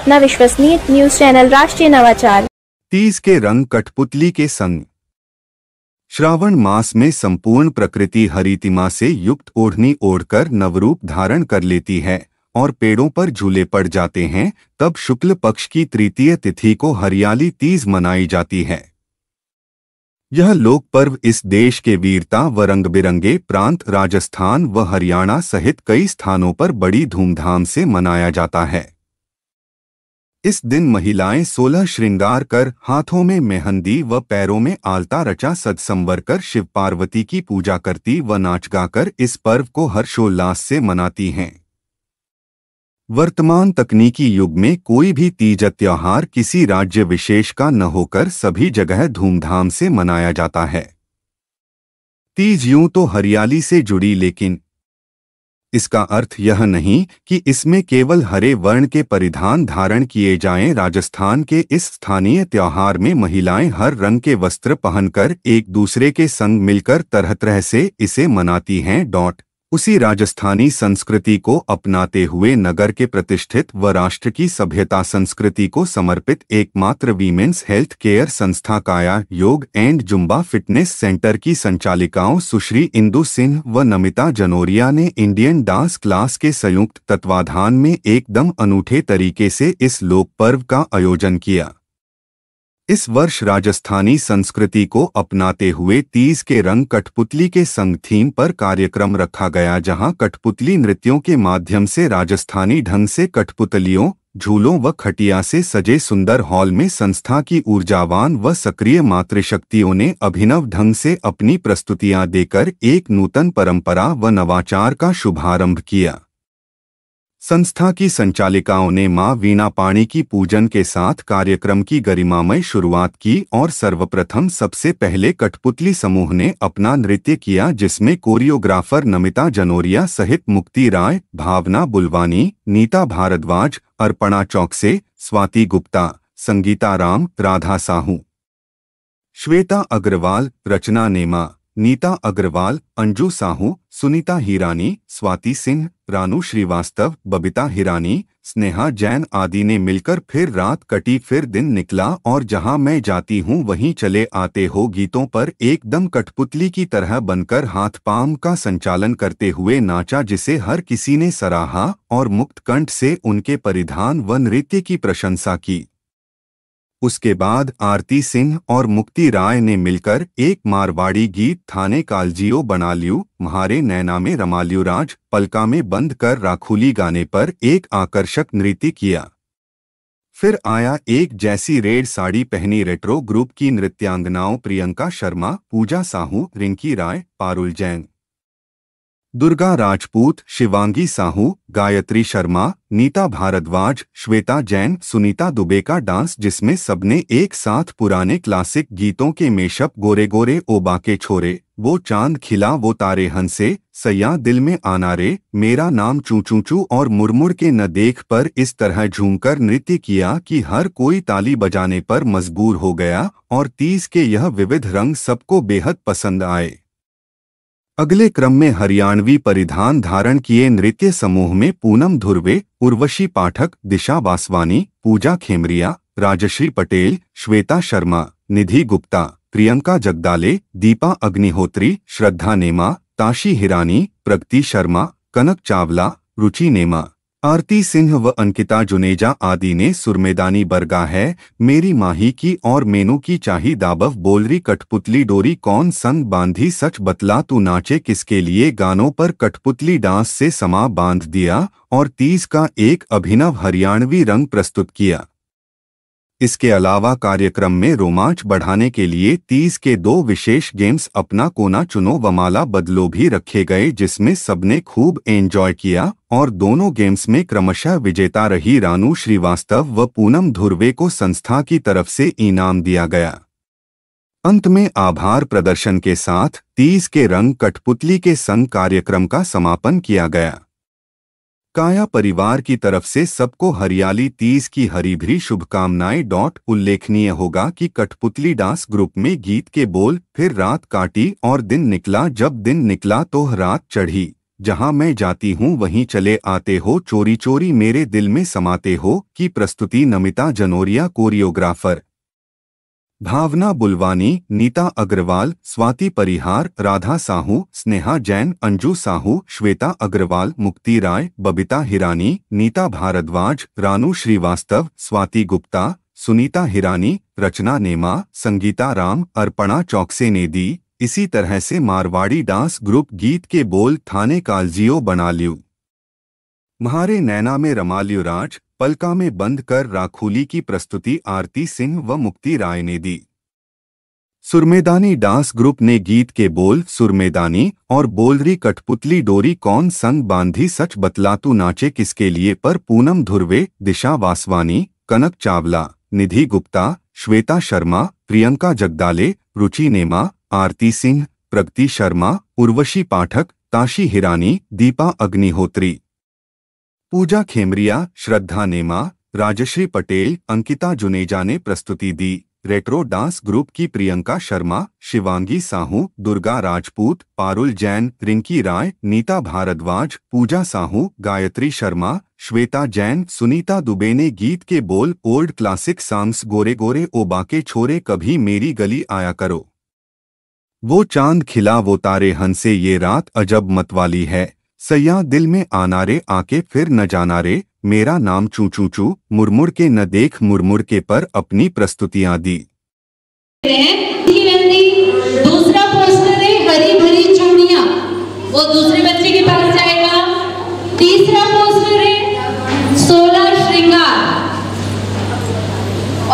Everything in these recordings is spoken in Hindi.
अपना विश्वसनीय न्यूज चैनल राष्ट्रीय नवाचार तीज के रंग कठपुतली के संग श्रावण मास में संपूर्ण प्रकृति हरितिमा से युक्त ओढ़नी ओढ़कर नवरूप धारण कर लेती है और पेड़ों पर झूले पड़ जाते हैं तब शुक्ल पक्ष की तृतीय तिथि को हरियाली तीज मनाई जाती है यह लोक पर्व इस देश के वीरता व रंग बिरंगे प्रांत राजस्थान व हरियाणा सहित कई स्थानों पर बड़ी धूमधाम से मनाया जाता है इस दिन महिलाएं सोलह श्रृंगार कर हाथों में मेहंदी व पैरों में आलता रचा सदसंवर कर शिव पार्वती की पूजा करती व नाच गाकर इस पर्व को हर्षोल्लास से मनाती हैं वर्तमान तकनीकी युग में कोई भी तीज त्योहार किसी राज्य विशेष का न होकर सभी जगह धूमधाम से मनाया जाता है तीज यूं तो हरियाली से जुड़ी लेकिन इसका अर्थ यह नहीं कि इसमें केवल हरे वर्ण के परिधान धारण किए जाएं राजस्थान के इस स्थानीय त्यौहार में महिलाएं हर रंग के वस्त्र पहनकर एक दूसरे के संग मिलकर तरह तरह से इसे मनाती हैं डॉट उसी राजस्थानी संस्कृति को अपनाते हुए नगर के प्रतिष्ठित व राष्ट्र की सभ्यता संस्कृति को समर्पित एकमात्र वीमेंस हेल्थ केयर संस्था काया योग एंड जुम्बा फिटनेस सेंटर की संचालिकाओं सुश्री इंदु सिंह व नमिता जनोरिया ने इंडियन डांस क्लास के संयुक्त तत्वाधान में एकदम अनूठे तरीके से इस लोक पर्व का आयोजन किया इस वर्ष राजस्थानी संस्कृति को अपनाते हुए तीज के रंग कठपुतली के संग थीम पर कार्यक्रम रखा गया जहां कठपुतली नृत्यों के माध्यम से राजस्थानी ढंग से कठपुतलियों झूलों व खटिया से सजे सुंदर हॉल में संस्था की ऊर्जावान व सक्रिय मातृशक्तियों ने अभिनव ढंग से अपनी प्रस्तुतियां देकर एक नूतन परंपरा व नवाचार का शुभारंभ किया संस्था की संचालिकाओं ने मां वीणा पाणी की पूजन के साथ कार्यक्रम की गरिमामय शुरुआत की और सर्वप्रथम सबसे पहले कठपुतली समूह ने अपना नृत्य किया जिसमें कोरियोग्राफर नमिता जनोरिया सहित मुक्ति राय भावना बुलवानी नीता भारद्वाज अर्पणा चौकसे स्वाति गुप्ता संगीता राम राधा साहू श्वेता अग्रवाल रचना नेमा नीता अग्रवाल अंजू साहू सुनीता हीरानी स्वाति सिंह रानू श्रीवास्तव बबिता हिरानी स्नेहा जैन आदि ने मिलकर फिर रात कटी फिर दिन निकला और जहां मैं जाती हूं वहीं चले आते हो गीतों पर एकदम कठपुतली की तरह बनकर हाथ पाम का संचालन करते हुए नाचा जिसे हर किसी ने सराहा और मुक्त कंठ से उनके परिधान व नृत्य की प्रशंसा की उसके बाद आरती सिंह और मुक्ति राय ने मिलकर एक मारवाड़ी गीत थाने कालजियो बना लियो महारे नैना में रमालियो राज पलका में बंद कर राखुली गाने पर एक आकर्षक नृत्य किया फिर आया एक जैसी रेड साड़ी पहनी रेट्रो ग्रुप की नृत्यांगनाओं प्रियंका शर्मा पूजा साहू रिंकी राय पारुल जैन दुर्गा राजपूत शिवांगी साहू गायत्री शर्मा नीता भारद्वाज श्वेता जैन सुनीता दुबे का डांस जिसमें सबने एक साथ पुराने क्लासिक गीतों के मेशअप गोरे गोरे ओबा के छोरे वो चांद खिला वो तारे हंसे सया दिल में आना रे मेरा नाम चूचूचू और मुरमुर के न देख पर इस तरह झूमकर नृत्य किया कि हर कोई ताली बजाने पर मजबूर हो गया और तीस के यह विविध रंग सबको बेहद पसंद आए अगले क्रम में हरियाणवी परिधान धारण किए नृत्य समूह में पूनम धुर्वे उर्वशी पाठक दिशा बासवानी पूजा खेमरिया राजश्री पटेल श्वेता शर्मा निधि गुप्ता प्रियंका जगदाले दीपा अग्निहोत्री श्रद्धा नेमा ताशी हिरानी प्रगति शर्मा कनक चावला रुचि नेमा आरती सिंह व अंकिता जुनेजा आदि ने सुरमेदानी बरगा है मेरी माही की और मेनू की चाही दाबव बोलरी कठपुतली डोरी कौन संग बांधी सच बतला तू नाचे किसके लिए गानों पर कठपुतली डांस से समा बांध दिया और तीज का एक अभिनव हरियाणवी रंग प्रस्तुत किया इसके अलावा कार्यक्रम में रोमांच बढ़ाने के लिए तीस के दो विशेष गेम्स अपना कोना चुनो वमाला बदलो भी रखे गए जिसमें सबने खूब एंजॉय किया और दोनों गेम्स में क्रमशः विजेता रही रानू श्रीवास्तव व पूनम धुर्वे को संस्था की तरफ से इनाम दिया गया अंत में आभार प्रदर्शन के साथ तीस के रंग कठपुतली के संग कार्यक्रम का समापन किया गया काया परिवार की तरफ से सबको हरियाली तीज की हरी भरी शुभकामनाएं डॉट उल्लेखनीय होगा कि कठपुतली डांस ग्रुप में गीत के बोल फिर रात काटी और दिन निकला जब दिन निकला तो रात चढ़ी जहां मैं जाती हूं वहीं चले आते हो चोरी चोरी मेरे दिल में समाते हो की प्रस्तुति नमिता जनोरिया कोरियोग्राफर भावना बुलवानी नीता अग्रवाल स्वाति परिहार राधा साहू स्नेहा जैन अंजू साहू श्वेता अग्रवाल मुक्ति राय बबीता हिरानी नीता भारद्वाज रानू श्रीवास्तव स्वाति गुप्ता सुनीता हिरानी रचना नेमा संगीता राम अर्पणा चौकसे ने दी इसी तरह से मारवाड़ी डांस ग्रुप गीत के बोल थाने कालजियो बना लियो म्हारे नैना में रमालियो राज पलका में बंद कर राखोली की प्रस्तुति आरती सिंह व मुक्ति राय ने दी सुरमेदानी डांस ग्रुप ने गीत के बोल सुरमेदानी और बोलरी कठपुतली डोरी कौन संग बांधी सच बतलातू नाचे किसके लिए पर पूनम धुर्वे दिशा वासवानी कनक चावला निधि गुप्ता श्वेता शर्मा प्रियंका जगदाले रुचि नेमा आरती सिंह प्रगति शर्मा उर्वशी पाठक ताशी हिरानी दीपा अग्निहोत्री पूजा खेमरिया श्रद्धा नेमा राजश्री पटेल अंकिता जुनेजा ने प्रस्तुति दी रेट्रो डांस ग्रुप की प्रियंका शर्मा शिवांगी साहू दुर्गा राजपूत पारुल जैन रिंकी राय नीता भारद्वाज पूजा साहू गायत्री शर्मा श्वेता जैन सुनीता दुबे ने गीत के बोल ओल्ड क्लासिक सॉन्ग्स गोरे गोरे ओ बाके छोरे कभी मेरी गली आया करो वो चांद खिला वो तारे हंसे ये रात अजब मतवाली है सयाह दिल में आना रे आके फिर न जाना रे मेरा नाम चू चू चू मुरमुर के न देख मुरमुर के पर अपनी प्रस्तुतियां दी दूसरा पोस्टर है हरी भरी चूड़िया वो दूसरे बच्चे के पास जाएगा तीसरा पोस्टर है सोलह श्रृंगार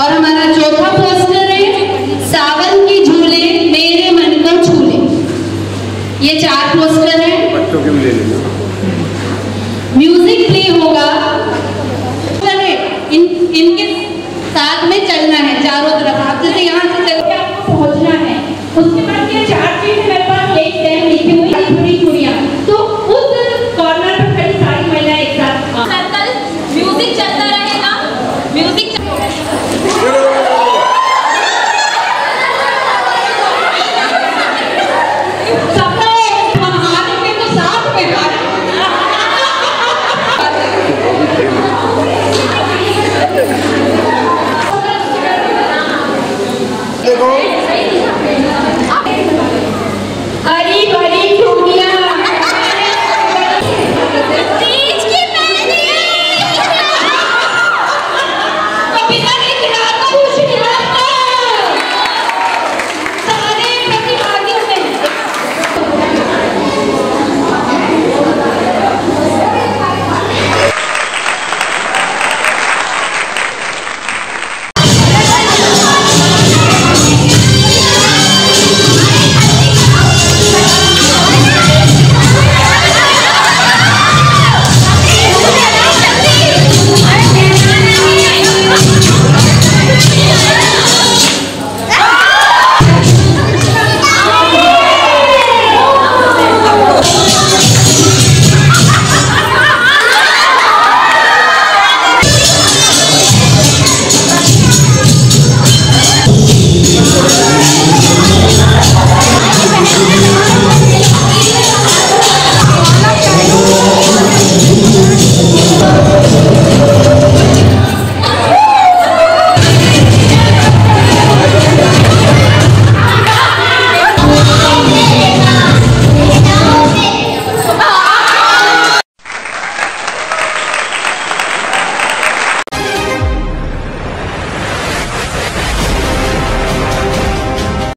और हमारा चौथा Porque